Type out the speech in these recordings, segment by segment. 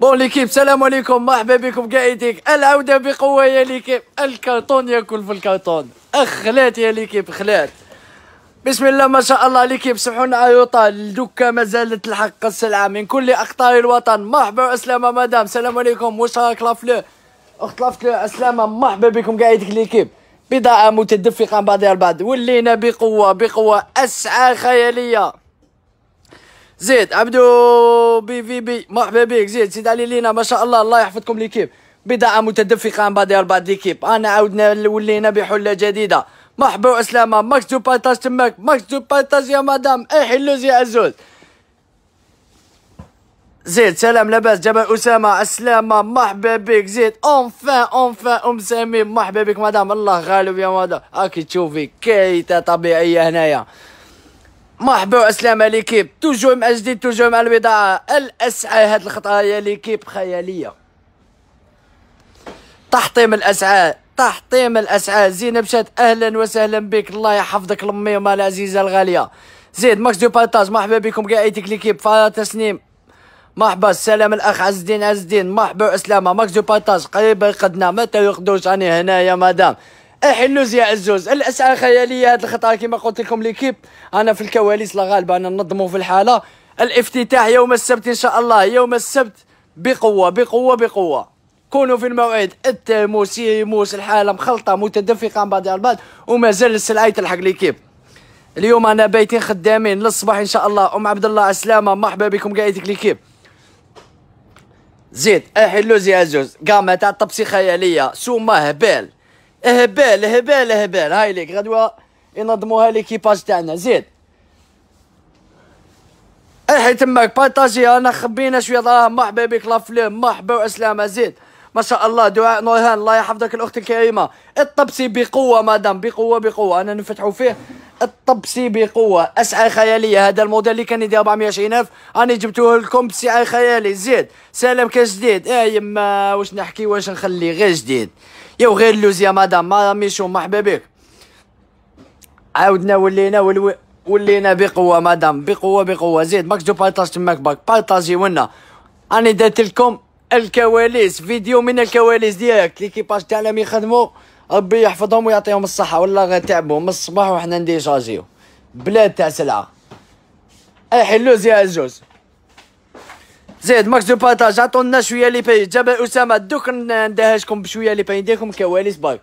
بون ليكيب سلام عليكم مرحبا بكم قاعدين العوده بقوه يا ليكيب الكرتون ياكل في الكرتون اخلات يا ليكيب خلات بسم الله ما شاء الله ليكيب سمحونا عيوطة الدكة ما زالت الحق السلعة من كل أقطار الوطن مرحبا أسلام مدام السلام عليكم راك لافلو أخت لافلو أسلامة مرحبا بكم قاعدين ليكيب بضاعة متدفقة بعضها البعض ولينا بقوة بقوة أسعار خيالية زيد عبدو بي في بي مرحبا بك زيد زيد علي لينا ما شاء الله الله يحفظكم ليكيب بدعة متدفقة عن بعضها البعض ليكيب انا عاودنا ولينا بحلة جديدة مرحبا وسلامة ماكس دو بايطاج تماك ماكس دو بايطاج يا مدام اي حلوز يا عزوز زيد سلام لاباس جبل اسامه السلامه مرحبا بك زيد اونفان اونفان ام سامي مرحبا بك مدام الله غالب يا مدام راكي تشوفي كيته طبيعيه هنايا مرحبا واسلام ليكيب توجور مع جديد توجور مع البضاعة الاسعى هاد الخطرة يا ليكيب خيالية تحطيم الاسعى تحطيم الاسعى زينب شات اهلا وسهلا بك الله يحفظك لامي وما العزيزة الغالية زيد ماكس دو بارتاج مرحبا بكم كاع ايتيك ليكيب فارا تسنيم مرحبا السلام الاخ عز الدين عز الدين مرحبا واسلامة ماكس دو بارتاج قريب قدنا ما تاخذوش راني هنايا مدام احلوز يا عزوز الاسعار خياليه هذه الخطره كما قلت لكم ليكيب انا في الكواليس لا غالبه انا ننظموا في الحاله الافتتاح يوم السبت ان شاء الله يوم السبت بقوه بقوه بقوه كونوا في الموعد التموس يموس الحاله مخلطه متدفقه من بعضها البعض ومازال السلعه تلحق ليكيب اليوم انا بايتين خدامين للصباح ان شاء الله ام عبد الله السلامه مرحبا بكم قايتك ليكيب زيد احلوز يا عزوز قامه تاع الطبسي خياليه سوما هبال هبال هبال هبال هاي ليك غدوه ينظموها ليكيباج تاعنا زيد احي تماك بارطاجي انا خبينا شويه دراهم مرحبا بك لا مرحبا واسلامه زيد ما شاء الله دعاء نورهان الله يحفظك الاخت الكريمه الطبسي بقوه مدام بقوه بقوه انا نفتحوا فيه الطبسي بقوه اسعار خياليه هذا الموديل اللي كان يدير الف راني جبتوه لكم بسعر خيالي زيد سلام كاش جديد اه يما واش نحكي واش نخلي غير جديد يا وغير يا مدام ما ميشو مرحبا بك عاودنا ولينا والو ولينا بقوه مدام بقوه بقوه زيد ماكش دو بارطاج تماك باك بارطاجيونا انا درت لكم الكواليس فيديو من الكواليس ديالك ليكيباج تاعنا مي يخدموا ربي يحفظهم ويعطيهم الصحه والله غير تعبوا من الصباح وحنا نديشاجيو بلاد تاع سلعه اي حلو يا عزوز زيد ماكس دو بارتاج عطونا شويه لي باي جاب اسامه دوك ندهشكم بشويه لي باي نديكم كواليس باي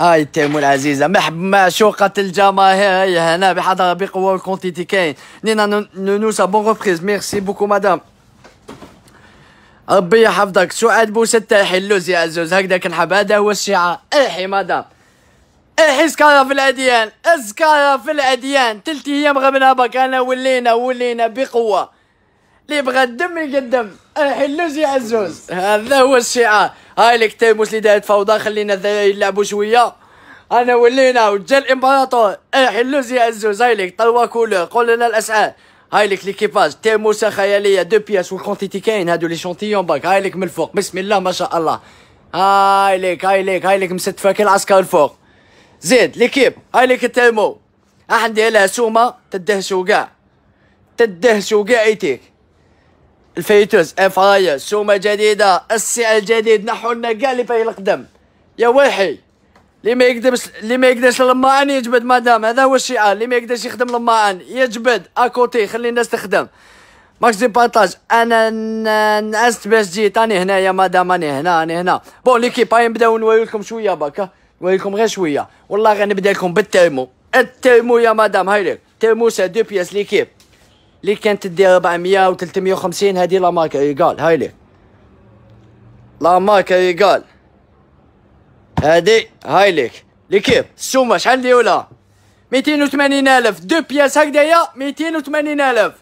هاي تيمو العزيزه محب معشوقه الجماهير هنا بحضر بقوه الكونتيتي كاين نينا سا بون ريبريز ميرسي بوكو مدام ربي يحفظك سعاد بوستا حلوز يا عزوز هكذا كنحب هذا هو الشعار حي مدام الحي سكارة في الأديان السكارة في الأديان تلت ايام غبنا بك أنا ولينا ولينا بقوة اللي بغى الدم يقدم الحلوز أه، عزوز هذا هو الشعار هاي الكتيموس اللي دايت فوضى خلينا يلعبوا شوية انا ولينا وجا الامبراطور الحلوز أه، عزوز هاي لك طلوا كولور قول لنا الاسعار هاي لك ليكيباج تيموسة خيالية دو بياس والكونتيتي كاين هادو لي شونتيون باك هاي لك من الفوق بسم الله ما شاء الله هاي لك هاي لك هاي لك مستفة العسكر الفوق زيد ليكيب هاي لك التيمو راح ندير لها سومة تدهشو كاع تدهشو كاع يتيك الفيتوز اي سومه جديده السي الجديد نحو لنا كاع اللي القدم يا ويحي اللي ما يقدرش اللي ما يقدرش لماعن يجبد مدام هذا هو الشعار اللي ما يقدرش يخدم لماعن يجبد اكوتي خلي الناس تخدم ماكس دي بارطاج انا نعست باش جيت انا هنا يا مدام انا هنا انا هنا بون ليكيب هاي نبداو نوري لكم شويه باكا نوري لكم غير شويه والله غنبدا لكم بالتيمو التيمو يا مدام هاي ليك تيرمو سا دو بياس ليكيب اللي كانت تدي 400 و 350 هذه لا مارك ريغال هاي لي لا مارك ريغال هادي هاي ليك ليكيب السومه شحال دي 280000 دو بياس هكذايا 280 الف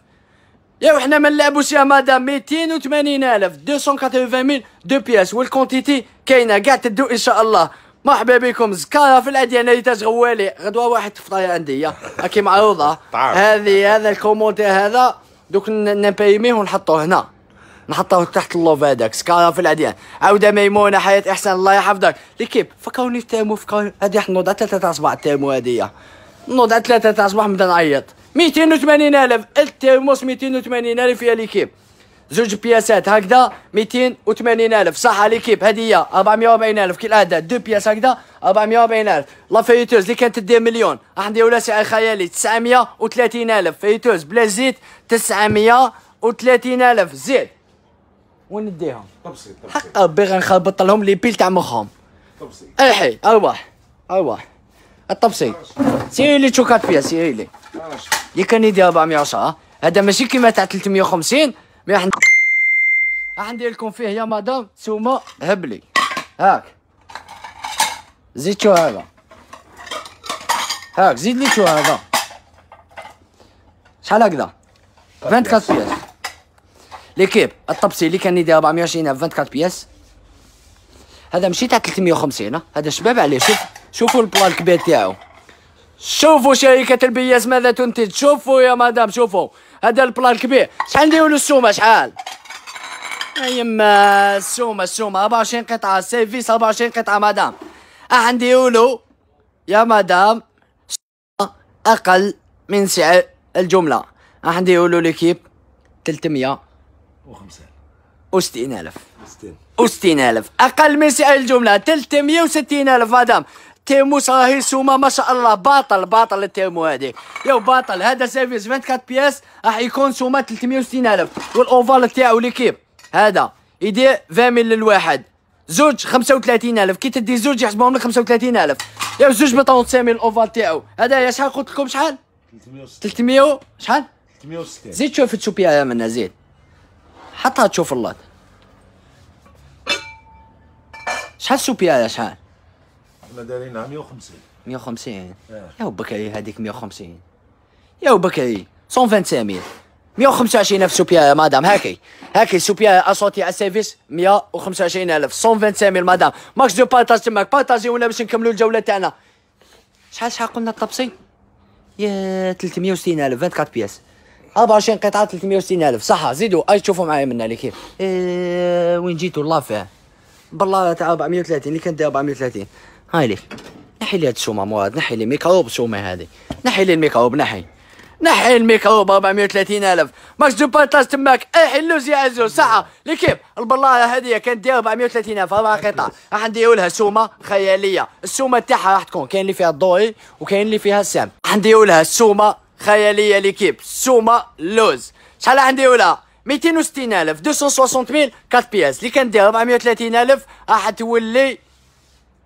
يا وحنا ما نلعبوش يا مدام 280000 الف 280 دو بياس والكونتيتي كاينه كاع تدو ان شاء الله مرحبا بكم زكارة في الأديان اللي غوالي غدوة واحد تفطر عندي راكي معروضة هذه هذا الكومونتير هذا دوك نبريميه ونحطوه هنا نحطوه تحت اللوف هذاك سكارة في الأديان عودة ميمونة حياة إحسان الله يحفظك ليكيب فكروني في تيمو فكروني هذه نوض على 3 تاع الصباح التيمو هذه نوض ثلاثة تاع الصباح نبدا نعيط 280 ألف التيرموس 280 ألف يا ليكيب زوج بياسات هكذا 280000 صح ليكيب هديه 440000 كي الاعداد دو بياس هكذا 440000 لا فيتوز اللي كانت دير مليون عندي ولا سعر خيالي 930000 فيتوز بلا زيت 930000 زيد وين نديهم تبسيط حق ربي نخبط لهم لي بيل تاع مخهم تبسيط احي ارواح ارواح الطبسي سيري لي تشوكات فيها سيري لي كان يدير 410 هذا ماشي كيما تاع 350 مي حن... لكم فيه يا مدام سومه هبلي هاك زيد شو هذا هاك زيد لي شو هذا شحال هكذا 24 بياس ليكيب الطبسي اللي كان يدير 420 ب 24 بياس هذا ماشي تاع 350 هذا شباب عليه شوف شوفوا البلان الكبير تاعو شوفوا شركه البياس ماذا تنتج شوفوا يا مدام شوفوا هذا البلا الكبير شحال نديرو له السومه شحال ايما السومه السومه 24 قطعه سيفيس 24 قطعه مدام راح آه، نديرو له يا مدام اقل من سعر الجمله راح آه، نديرو له ليكيب 350 و 60000 و 60000 اقل من سعر الجمله 360000 مدام تيمو راهي سوما ما شاء الله باطل باطل التيمو هذه يو باطل هذا سيرفيس 24 بياس راح يكون سوما 360000 والاوفال تاعو ليكيب هذا يدير 20000 للواحد زوج 35000 كي تدي زوج يحسبهم لك 35000 يا زوج ب 35000 الاوفال تاعو هذا يا شحال قلت لكم شحال 300 شحال 360 زيد شوف تشوف يا منا زيد حطها تشوف اللوط شحال سوبيا شحال كنا دايرينها 150 150 يا وبك هذيك 150 يا وبك 125000 125000 سوبيا مدام هاكي هاكي سوبيا اسونتي على السيرفيس 125000 125000 مدام ماكس دو بارتاج تماك بارتاجي ونا باش نكملوا الجوله تاعنا شحال شحال قلنا الطبسي يا 360000 24 بياس 24 قطعه 360000 صح زيدوا اي تشوفوا معايا منا اللي كيف إيه وين جيتوا الله فاه بالله تاع 430 اللي كان 430 هاي لي نحي لي هاد السومه مراد نحي لي ميكروب سومه هادي نحي لي الميكروب نحي نحي الميكروب 430 الف ماكش دو بارطاج تماك احلو إيه، زي يا عزوز ساعه ليكيب البلاره هذه كانت دير 430 الف اربع قطع راح نديرو لها سومه خياليه السومه تاعها راح تكون كاين اللي فيها الضوري وكاين اللي فيها السام راح نديرو لها سومه خياليه ليكيب سومه لوز شحال راح نديرو لها 260 الف 260 ميل 4 بياس اللي كان دير 430 الف راح تولي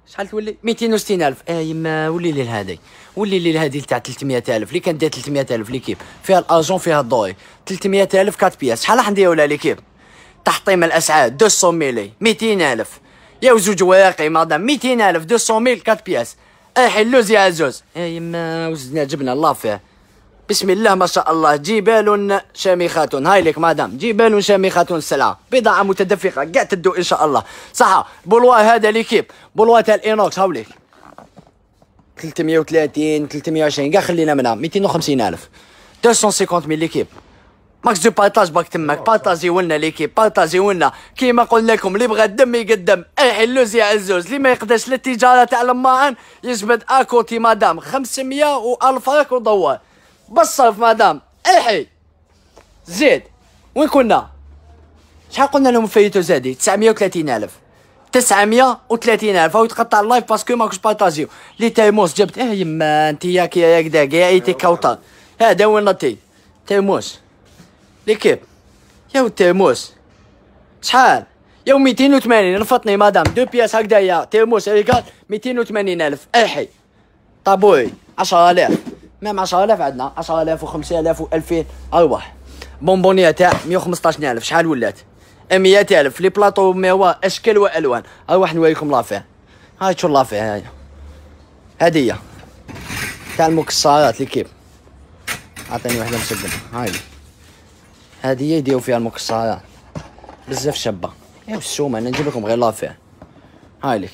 شحال تولي 260000 اه ما ولي لي هذي ولي لي هذي تاع 300000 اللي كان دير 300000 ليكيب فيها الاجون فيها الضوي 300000 4 بياس شحال راح ندير ولا ليكيب تحطيم الاسعار 200 ميلي 200000 يا زوج واقي مدام 200000 200 ميل 4 بياس احلوز إيه، يا زوز اه ما وزنا جبنا الله فيه بسم الله ما شاء الله جبال شامخات هاي لك مدام جبال شامخات السلعة بضاعة متدفقة كاع تدو إن شاء الله صح بولوا هذا ليكيب بولوا تاع هاو هاوليك 330 320 كاع خلينا منها 250 ألف 250 ميل ليكيب ماكس دو بارتاج باك تماك بارطاجي ولنا ليكيب بارطاجي ولنا كيما قلنا لكم اللي بغى الدم يقدم الحلوز يا عزوز اللي ما يقدرش للتجاره تاع الماعن يجبد اكوتي مدام 500 و1000 راك ودور بالصرف مدام الحي زيد وين كنا شحال قلنا لهم فيتو زادي 930 الف 930 الف او يتقطع اللايف باسكو ماكش بارطاجيو لي تيموس جبت اه يما انت ياك يا ياك داك يا ايتي كوطر هذا وين نطي تيموس ليكيب يا تيموس شحال يا 280 رفضتني مدام دو بياس هكذا يا تيموس ريكال 280 الف الحي طابوي 10000 ميم 10000 عندنا 10000 و5000 و2000 ارواح بونبونيه تاع 115000 شحال ولات 100000 لي بلاطو ميوا اشكال والوان ارواح نوريكم لافير هاي تشوف لافير هاي هديه تاع المكسرات ليكيب عطيني وحده مسجلة هاي هذه يديرو فيها المكسرات بزاف شابه ايوا السومه انا نجيب لكم غير لافير هاي لك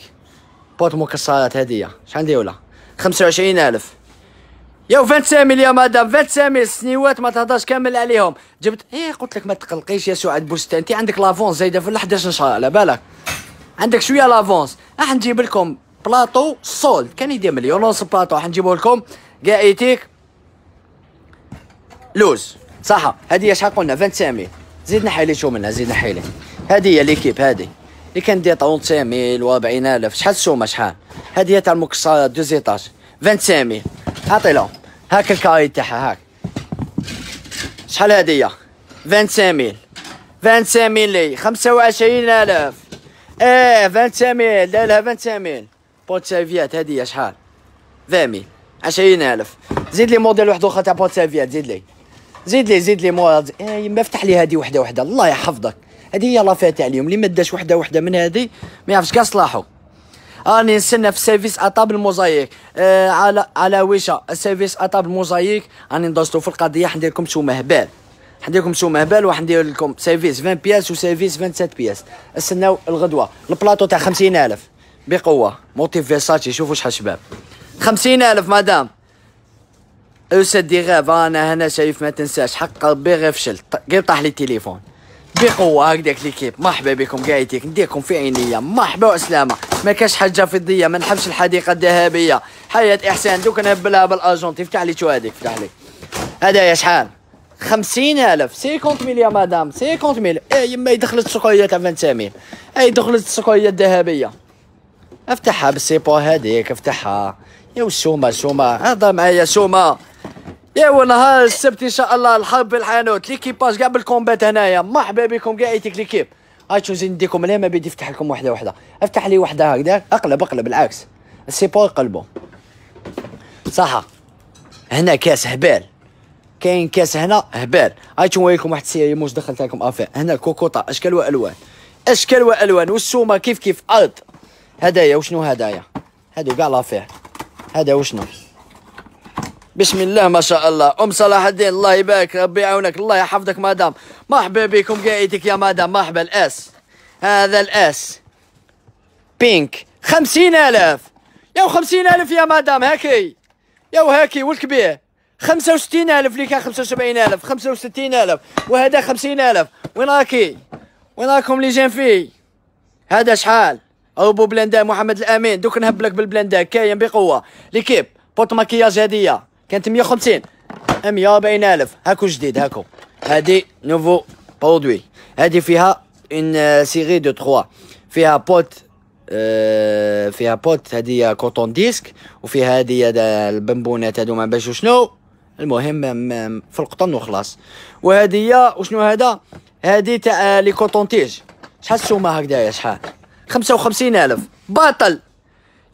بوط مكسرات هديه شحال نديرو لها 25000 يا 25 مليون مدام 25 مليون سنيوات ما تهضرش كامل عليهم جبت ايه قلت لك ما تقلقيش يا سعاد بوستان انت عندك لافونس زايده في ال 11 شهر على بالك عندك شويه لافونس راح نجيب لكم بلاطو سولد كان يدير مليون ونص بلاطو راح نجيبه لكم كاع ايتيك لوز صح هذه شحال قلنا 25 مليون زيدنا حيلي شو منها زيدنا حيلي هذه هي ليكيب هذه اللي كان دي 35000 و 40000 شحال السومه شحال هذه تاع المكسره دو زيتاج 25 مليون اعطي لهم هاك الكاي تاعها هاك شحال هدية 25000 25000 لي 25000 ايه 25000 لا لا 25000 بوت سيفيات هدية شحال 20000 20000 زيد لي موديل واحد اخر تاع بوت سيفيات زيد لي زيد لي زيد لي مواد ايه يما افتح لي هذه وحده وحده الله يحفظك هذه هي لافات تاع اليوم اللي ما داش وحده وحده من هذه ما يعرفش كاع صلاحو راني نستنى في سيرفيس اطاب الموزايك آه على على ويشه سيرفيس اطاب الموزايك راني ندوزتو في القضيه حندير لكم شو مهبال حندير لكم شو مهبال وحندير لكم سيرفيس 20 بياس وسيرفيس 27 بياس استناو الغدوه البلاطو تاع 50000 بقوه موتيف فيساتشي شوفوا شحال شباب 50000 مدام اسد دي غاف انا هنا شايف ما تنساش حق ربي غير فشلت غير طاح لي التليفون بقوه هكداك ليكيب مرحبا بكم قايتيك نديركم في عينيا مرحبا وسلامه ما كاش حاجه فضيه ما نحبش الحديقه الذهبيه حياه احسان دوك نهبلها بالاجونتي فتح لي تو هذيك فتح لي يا شحال خمسين ألف سيكونت ميل يا مدام سيكونت ميل إيه يما دخلت سقوية تاع فانتامين أي دخلت السقوية الذهبية افتحها بالسيبو هذيك افتحها يا وسومة سومة هذا معايا سومة ايوا نهار السبت ان شاء الله الحرب بالحانوت ليكيباج كاع بالكومبات هنايا مرحبا بكم كاع يتيك ليكيب هاي شو زين نديكم ما بدي افتح لكم وحده وحده افتح لي وحده هكذا اقلب اقلب العكس السيبور قلبو صح هنا كاس هبال كاين كاس هنا هبال هاي نوريكم واحد السيري موش دخلت لكم افي هنا الكوكوطا اشكال والوان اشكال والوان والسومه كيف كيف ارض هدايا وشنو هدايا هادو كاع لافيه هذا وشنو بسم الله ما شاء الله ام صلاح الدين الله يبارك ربي يعاونك الله يحفظك مدام مرحبا بكم قاعدتك يا مدام مرحبا الاس هذا الاس بينك خمسين الف يا خمسين الف يا مدام هاكي يا هاكي والكبير خمسة وستين الف ليك خمسة وسبعين الف خمسة وستين الف وهذا خمسين الف وين راكي وين راكم لي جان في هذا شحال ابو بلندا محمد الامين دوك نهبلك بالبلندا كاين بقوه ليكيب بوط ماكياج هديه كانت 150 140000 هاكو جديد هاكو هادي نوفو برودوي هادي فيها اون سيري دو 3 فيها بوت euh, فيها بوت هادي كوتون ديسك وفيها هادي البنبونات ما باش شنو المهم في القطن وخلاص وهادي وشنو هذا هادي تاع لي كوتون تيج شحال السومه هكذايا شحال 55000 باطل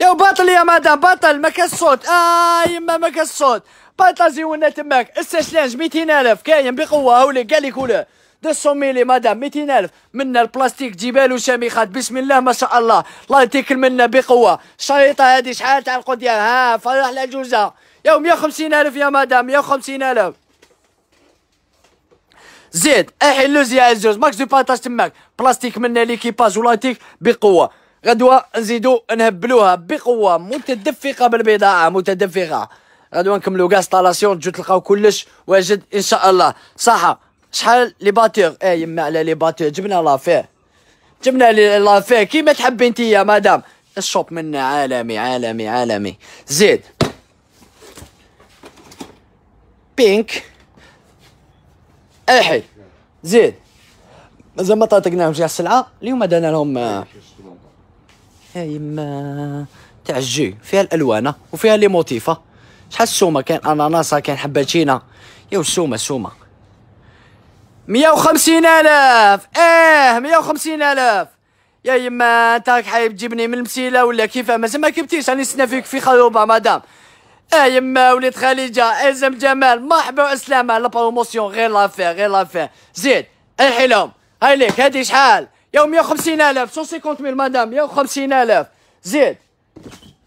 يا باطل يا مدام باطل ما كان الصوت اه يما ما كان الصوت بارطاجي زيونا تماك استشلانج 200000 كاين بقوه هاولي قال لك كولور 200 ميلي مدام 200000 منا البلاستيك جبال وشامخات بسم الله ما شاء الله الله يتكل منا بقوه الشريطه هذه شحال تاع القضيه ها فرح لا جوزه يا 150000 يا مدام 150000 زيد احل لوزي يا عزوز ماكش دو بارطاج تماك بلاستيك منا ليكيباج تيك بقوه غدوه نزيدو نهبلوها بقوه متدفقه بالبضاعه متدفقه غدوه نكملو كاع سطالاسيون تجو تلقاو كلش واجد ان شاء الله صحه شحال لي باتور اه يما على لي باتور جبنا لافيه جبنا لافيه كيما تحبي انت يا مدام الشوب منا عالمي عالمي عالمي زيد بينك احي إيه، زيد مازال ما طاتقناهمش كاع السلعه اليوم دانا لهم آه، هاي آه، ما تاع الجي فيها الالوانه وفيها لي موتيفا شحال السومه كان اناناسا كان حباتينا يا السومه السومه مية وخمسين ألف اه مية وخمسين ألف يا يما انت راك حايب تجيبني من المسيله ولا كيف مازال ما كبتيش راني نستنى فيك في خيوبة مدام اه يما وليد خليجه ازم جمال مرحبا واسلامه لا بروموسيون غير لافير غير لافير زيد الحلم هاي ليك هادي شحال ياو 150000 150000 مدام 50 الف زيد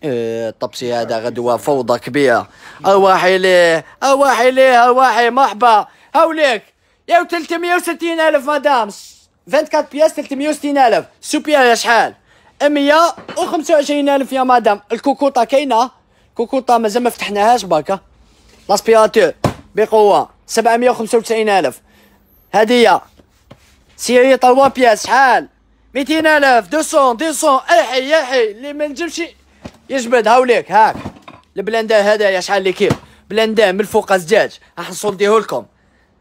الطبسي إيه، هذا غدوه فوضى كبيره ارواحي ليه ارواحي ليه ارواحي مرحبا هاوليك ياو 360 الف مدام 24 بياس 360 الف سوبيا شحال 125 الف يا مدام الكوكوطه كاينه كوكوطه مازال ما فتحناهاش باكا لاسبيراتور بقوه 795 الف هديه سيري طلوا بياس شحال ميتين ألف دوسون ديسون أحي أحي اللي ما نجمش يجبد هاوليك هاك هذا يا شحال لي كيف من الفوق زجاج راح نصديه لكم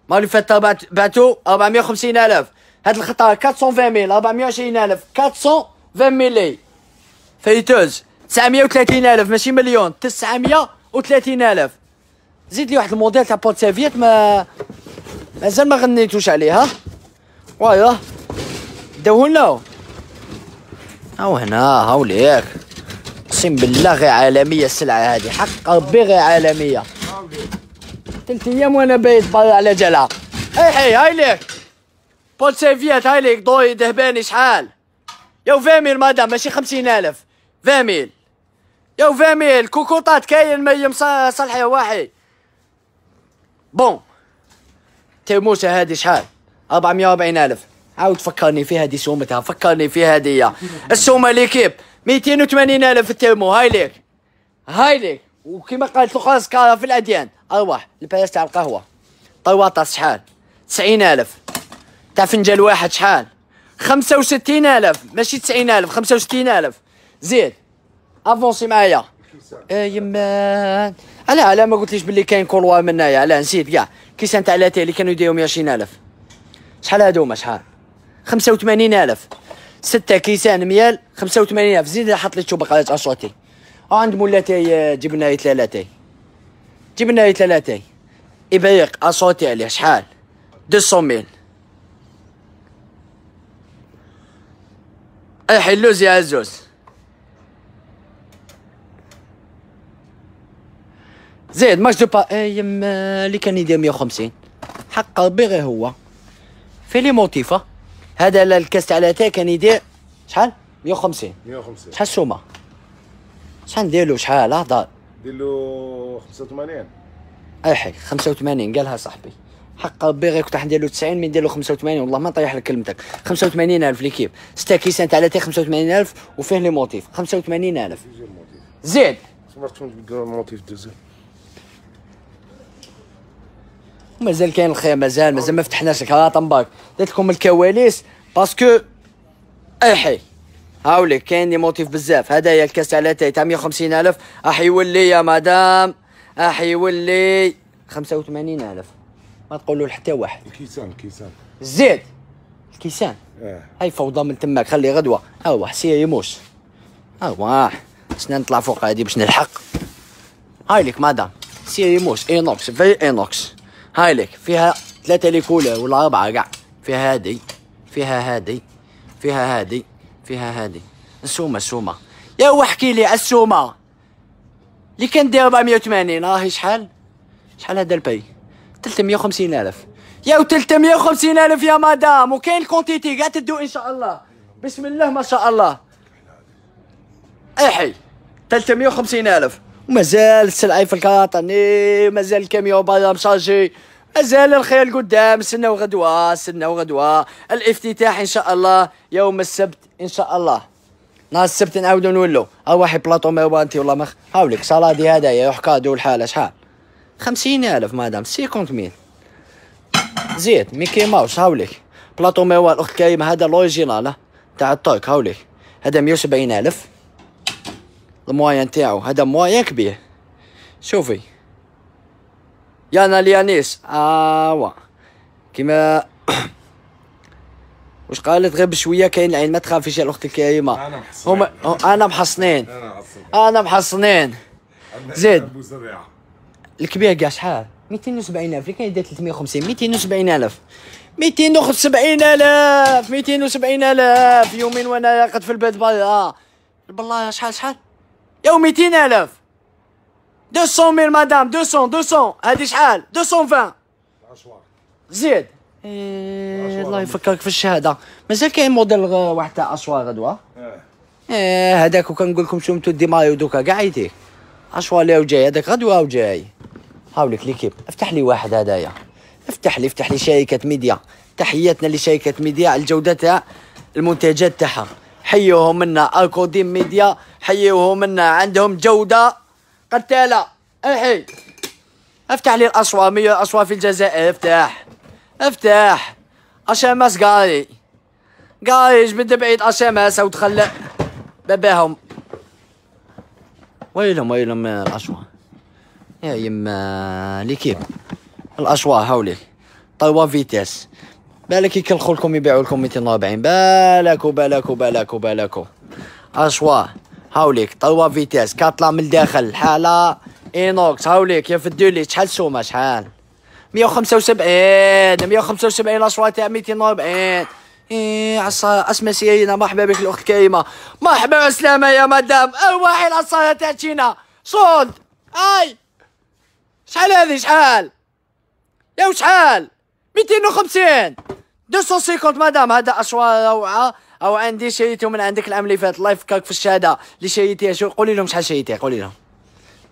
ما اللي فات بعتو 450 ألف هاد الخطا 420 ميل 420 ألف 420 ميلي فيتوز 930 ألف ماشي مليون 930 ألف زيد لي واحد الموديل تاع بورت سافيت ما مازال ما غنيتوش عليه ها وايا داو هنا هاو هنا هاو ليك اقسم بالله غير عالميه السلعه هذه حق ربي غير عالميه ثلاث ايام وانا بايت بايع على جلا اي حي هاي ليك بول سيفيات هاي ليك ضوي دهباني شحال يو فاميل مدام ماشي خمسين الف فاميل يو فاميل كوكوطات كاين ميم صالحي واحد بون تيموسه هادي شحال 440000 عاود فكرني في هذه سومتها فكرني في هذه السومه ليكيب 280000 التيمو هاي ليك هاي ليك وكما قالت الاخرى سكارة في الاديان ارواح البلاس تاع القهوه طواطا شحال 90000 تاع فنجان واحد شحال 65000 ماشي 90000 65000 زيد افونسي معايا آه يمان على على ما قلتليش باللي كاين كولوار من هنايا نسيت كاع كيسان تاع لاتي اللي كانوا يديروا الف شحال هادوما شحال 85000 6 كيسان ميال 85000 زيد حط لي بقالات اشوتي عند مولاتي آه، جبنا لي ثلاثه جبنا لي ثلاثه يبيق اشوتي عليه شحال 200000 اي حلوز يا عزوز زيد ماش دو با يما اللي كان يدير 150 حق ربي غير هو لي موتيفا هذا الكاس تاع لاتا كان يدير شحال 150 150 شحال السومه شحال ندير له شحال هضر ندير له 85 اي حي 85 قالها صاحبي حق ربي غير كنت راح ندير له 90 مي ندير له 85 والله ما نطيح لك كلمتك 85000 ليكيب 6 كيسان تاع لاتي 85000 وفيه لي موتيف 85000 زيد سمعت شنو الموتيف دوزو مازال كاين الخير مازال مازال ما فتحناش راه طنباك درت لكم الكواليس باسكو احي هاولي كاين لي موتيف بزاف هدايا الكاس على تاي تاع 150 الف راح يولي يا مدام راح يولي 85 الف ما تقولوا لحتى واحد الكيسان الكيسان زيد الكيسان اه هاي فوضى من تماك خلي غدوه اوا يموس ها هو آه. شنا نطلع فوق هادي باش نلحق هاي لك مدام سي يموس اينوكس في اينوكس هاي لك فيها ثلاثة ليكولا ولا أربعة كاع فيها هادي فيها هادي فيها هادي فيها هادي السومة السومة يا وحكي لي السومة اللي كان دير 480 راهي شحال شحال هذا الباي 350 ألف يا 350 ألف يا مدام وكاين الكونتيتي قاع تدو إن شاء الله بسم الله ما شاء الله احي 350 ألف ومازال سلعي في الكاطاني مازال الكاميو برا مشاجي مازال الخيال قدام سناو غدوه سناو غدوه الافتتاح ان شاء الله يوم السبت ان شاء الله نهار السبت نعاودو نولو واحد بلاطو مروانتي والله ما هاوليك صلادي هذايا يحكى كادو الحالة شحال خمسين الف مادام كونت مين زيد ميكي ماوس هاوليك بلاطو مروان الاخت كريم هذا لوجينال تاع التوك هاوليك هذا مية وسبعين الف المواين نتاعو هذا مواين كبير شوفي يانا ليانيس اوا آه كيما واش قالت غير بشويه كاين العين ما تخافيش يا الاخت الكريمه انا محصنين هما انا محصنين انا محصنين زيد الكبير كاع شحال 270000 اللي كان يدير 350 270000 270000 270000 يومين وانا راقد في البيت برا بالله شحال شحال يا الف دوسون ميل مدام 200 200 هذه شحال 220 العشوار زيد إيه، الله يفكرك في الشهاده مازال كاين موديل واحد تاع اشوار غدوه إيه. ايه هذاك وكنقول لكم شو نتو مايو دوكا كاع يديك اشوار لي وجاي هذاك غدوه وجاي هاوليك ليكيب افتح لي واحد هدايا افتح لي افتح لي شركه ميديا تحياتنا لشركه ميديا الجوده تاع المنتجات تاعها حيوهم منا الكوديم ميديا حيوهم منا عندهم جودة قتالة احي افتح لي مية اصوا في الجزائر افتح افتح اش قاري قاري جبد بعيد اش او تخلى باباهم ويلهم ويلهم الاصوا يا يما ليكيب الاصوا هاولي طيوا فيتاس بالك يكلخو لكم يبيعو لكم وربعين بالك وبالك وبالك وبالك اشوا هاوليك طوا فيتيس كاطلا من الداخل حالة اينوكس هاوليك يا فدولي شحال سومة شحال مية وخمسة وسبعين مية وخمسة وسبعين لاشوا تاع ميتين وربعين ايه عصا اسمع سيرينا مرحبا بك الاخت كريمة مرحبا وسلامة يا مدام ارواحي تاع تاعتينا صوند اي شحال هذه شحال يا وشحال ميتين وخمسين 250 مدام هذا اشوار روعه او عندي شريته من عندك العام اللي فات لايف كاك في الشهاده اللي شريتيه شو قولي لهم شحال شريتيه قولي لهم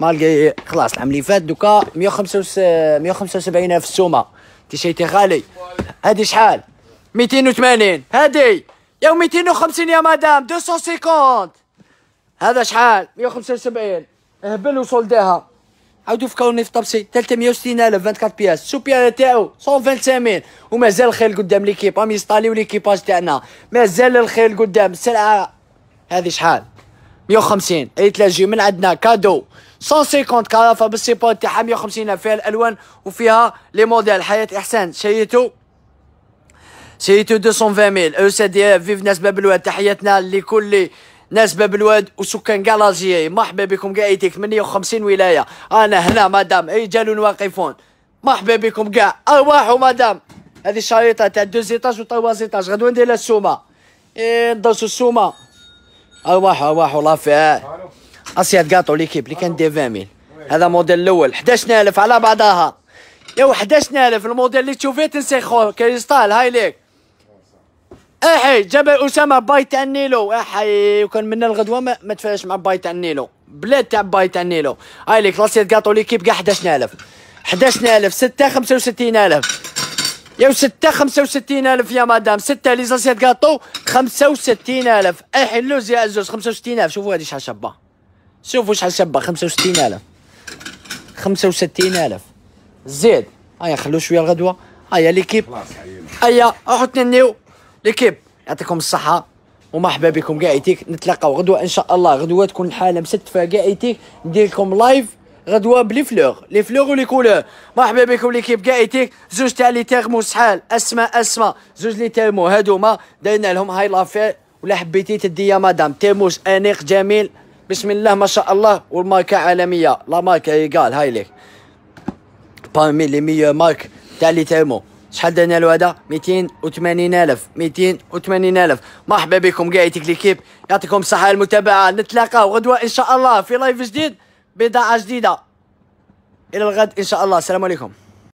مالقي خلاص العام اللي فات دوكا 175 الف السومه انت شريتي غالي هادي شحال 280 هادي يا 250 يا مدام 250 هذا شحال 175 اهبل وصول ديها عاودوا فكروني في الطبسي الف 24 بياس السوبيال تاعو 125000 ومازال الخير قدام ليكيب راهم يستاليو ليكيباج تاعنا مازال الخير قدام سلعه هذه شحال 150 اي تلاجي من عندنا كادو 150 كرافه بالسيبور تاعها 150 فيها الالوان وفيها لي موديل حياه احسان شيتو شيتو ميل او سي دي فيف ناس باب الواد تحياتنا لكل ناس باب الواد وسكان كاع الجيري مرحبا بكم كاع ايتيك 58 ولايه انا هنا مدام اي رجال واقفون مرحبا بكم كاع ارواحوا مدام هذه الشريطه تاع دوز ايطاج وطرواز ايطاج غدوه ندير لها السومه إيه ندرسوا السومه ارواحوا ارواحوا لافير اسياد قاطو ليكيب اللي كان دي 20000 هذا موديل الاول 11000 على بعضها يا 11000 الموديل اللي تشوفيه تنسي خو كريستال هاي ليك احي إيه، جبل اسامه باي تاع النيلو احي إيه، وكان منا الغدوه ما, ما تفاش مع باي تاع النيلو بلاد تاع باي تاع النيلو هاي لي كلاسيات كاطو ليكيب كاع 11000 11000 6 65000 يا 6 65000 يا مدام 6 لي زاسيات كاطو 65000 احي اللوز يا عزوز 65000 شوفوا هذه شحال شابه شوفوا شحال شابه 65000 65000 زيد هيا خلو شويه الغدوه هيا ليكيب هيا احط نيو ليكيب يعطيكم الصحه ومرحبا بكم كاع ايتيك نتلاقاو غدوه ان شاء الله غدوه تكون الحاله مستفه كاع ايتيك ندير لكم لايف غدوه بلي فلوغ لي فلوغ ولي كولور مرحبا بكم ليكيب كاع ايتيك زوج تاع لي تيرمو شحال اسماء اسماء زوج لي تيرمو هادوما دايرنا لهم هاي لافير ولا حبيتي تدي يا مدام تيرموس انيق جميل بسم الله ما شاء الله والماركه عالميه لا ماركه ايكال هاي ليك بارمي لي ميور مارك تاع لي تيرمو شحال له هذا 280000 280000 مرحبا بكم كاع تيك ليكيب يعطيكم الصحه المتابعه نتلاقاو غدوه ان شاء الله في لايف جديد بضاعه جديده الى الغد ان شاء الله السلام عليكم